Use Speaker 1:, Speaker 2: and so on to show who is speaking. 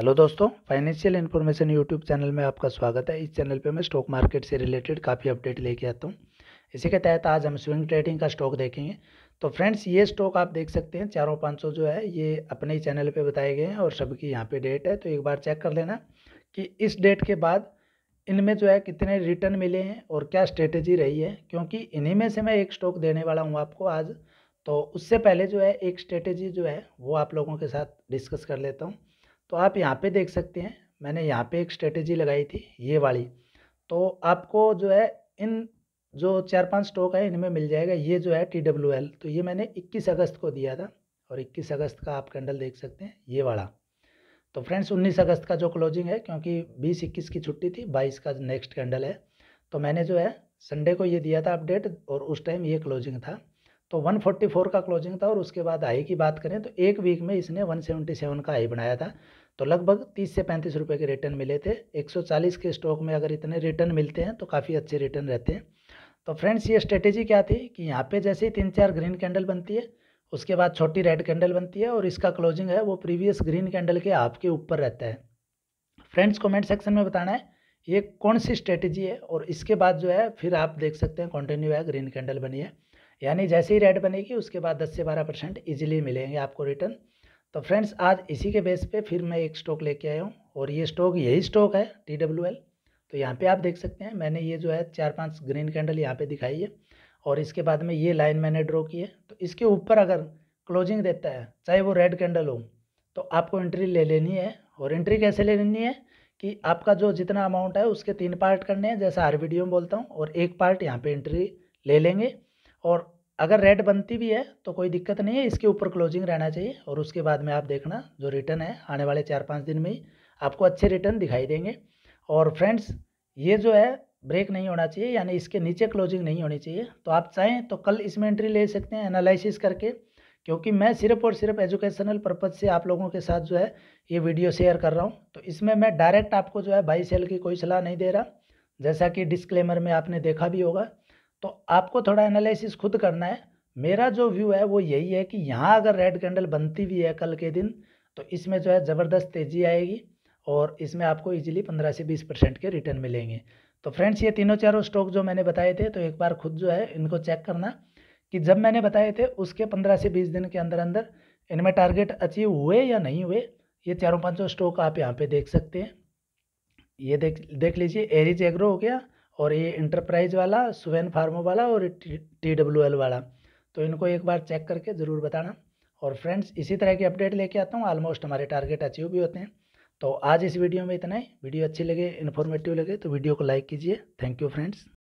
Speaker 1: hello दोस्तों financial information YouTube channel में आपका स्वागत है इस चैनल पे मैं स्टॉक मार्केट से रिलेटेड काफ़ी अपडेट लेके आता हूँ इसी के तहत आज हम स्विंग ट्रेडिंग का स्टॉक देखेंगे तो फ्रेंड्स ये स्टॉक आप देख सकते हैं चारों पाँच सौ जो है ये अपने ही चैनल पर बताए गए हैं और सबकी यहाँ पर डेट है तो एक बार चेक कर लेना कि इस डेट के बाद इनमें जो है कितने रिटर्न मिले हैं और क्या स्ट्रेटेजी रही है क्योंकि इन्हीं में से मैं एक स्टॉक देने वाला हूँ आपको आज तो उससे पहले जो है एक स्ट्रेटेजी जो है वो आप लोगों के साथ डिस्कस कर लेता हूँ तो आप यहाँ पे देख सकते हैं मैंने यहाँ पे एक स्ट्रेटेजी लगाई थी ये वाली तो आपको जो है इन जो चार पांच स्टॉक है इनमें मिल जाएगा ये जो है टी डब्ल्यू एल तो ये मैंने इक्कीस अगस्त को दिया था और इक्कीस अगस्त का आप कैंडल देख सकते हैं ये वाला तो फ्रेंड्स उन्नीस अगस्त का जो क्लोजिंग है क्योंकि बीस इक्कीस की छुट्टी थी बाईस का नेक्स्ट कैंडल है तो मैंने जो है संडे को ये दिया था अपडेट और उस टाइम ये क्लोजिंग था तो 144 का क्लोजिंग था और उसके बाद आई की बात करें तो एक वीक में इसने 177 का आई बनाया था तो लगभग 30 से पैंतीस रुपये के रिटर्न मिले थे 140 के स्टॉक में अगर इतने रिटर्न मिलते हैं तो काफ़ी अच्छे रिटर्न रहते हैं तो फ्रेंड्स ये स्ट्रेटेजी क्या थी कि यहाँ पे जैसे ही तीन चार ग्रीन कैंडल बनती है उसके बाद छोटी रेड कैंडल बनती है और इसका क्लोजिंग है वो प्रीवियस ग्रीन कैंडल के आपके ऊपर रहता है फ्रेंड्स कॉमेंट सेक्शन में बताना है ये कौन सी स्ट्रेटेजी है और इसके बाद जो है फिर आप देख सकते हैं कॉन्टिन्यू है ग्रीन कैंडल बनी है यानी जैसे ही रेड बनेगी उसके बाद 10 से 12 परसेंट ईजिली मिलेंगे आपको रिटर्न तो फ्रेंड्स आज इसी के बेस पे फिर मैं एक स्टॉक लेके आया हूँ और ये स्टॉक यही स्टॉक है टी डब्ल्यू एल तो यहाँ पे आप देख सकते हैं मैंने ये जो है चार पांच ग्रीन कैंडल यहाँ पे दिखाई है और इसके बाद में ये लाइन मैंने ड्रॉ की है तो इसके ऊपर अगर क्लोजिंग देता है चाहे वो रेड कैंडल हो तो आपको एंट्री ले लेनी है और एंट्री कैसे ले लेनी है कि आपका जो जितना अमाउंट है उसके तीन पार्ट करने हैं जैसा हर वीडियो में बोलता हूँ और एक पार्ट यहाँ पे एंट्री ले लेंगे और अगर रेड बनती भी है तो कोई दिक्कत नहीं है इसके ऊपर क्लोजिंग रहना चाहिए और उसके बाद में आप देखना जो रिटर्न है आने वाले चार पाँच दिन में ही आपको अच्छे रिटर्न दिखाई देंगे और फ्रेंड्स ये जो है ब्रेक नहीं होना चाहिए यानी इसके नीचे क्लोजिंग नहीं होनी चाहिए तो आप चाहें तो कल इसमें एंट्री ले सकते हैं एनालिसिस करके क्योंकि मैं सिर्फ और सिर्फ एजुकेशनल पर्पज़ से आप लोगों के साथ जो है ये वीडियो शेयर कर रहा हूँ तो इसमें मैं डायरेक्ट आपको जो है बाई सेल की कोई सलाह नहीं दे रहा जैसा कि डिस्क्लेमर में आपने देखा भी होगा तो आपको थोड़ा एनालिसिस खुद करना है मेरा जो व्यू है वो यही है कि यहाँ अगर रेड कैंडल बनती भी है कल के दिन तो इसमें जो है ज़बरदस्त तेज़ी आएगी और इसमें आपको इजीली पंद्रह से बीस परसेंट के रिटर्न मिलेंगे तो फ्रेंड्स ये तीनों चारों स्टॉक जो मैंने बताए थे तो एक बार खुद जो है इनको चेक करना कि जब मैंने बताए थे उसके पंद्रह से बीस दिन के अंदर अंदर इनमें टारगेट अचीव हुए या नहीं हुए ये चारों पाँचों स्टॉक आप यहाँ पर देख सकते हैं ये देख देख लीजिए एरिज एग्रो हो गया और ये इंटरप्राइज वाला सुवेन फार्मो वाला और टी डब्ल्यू एल वाला तो इनको एक बार चेक करके ज़रूर बताना और फ्रेंड्स इसी तरह की अपडेट लेके आता हूँ ऑलमोस्ट हमारे टारगेट अचीव भी होते हैं तो आज इस वीडियो में इतना ही वीडियो अच्छी लगे इन्फॉर्मेटिव लगे तो वीडियो को लाइक कीजिए थैंक यू फ्रेंड्स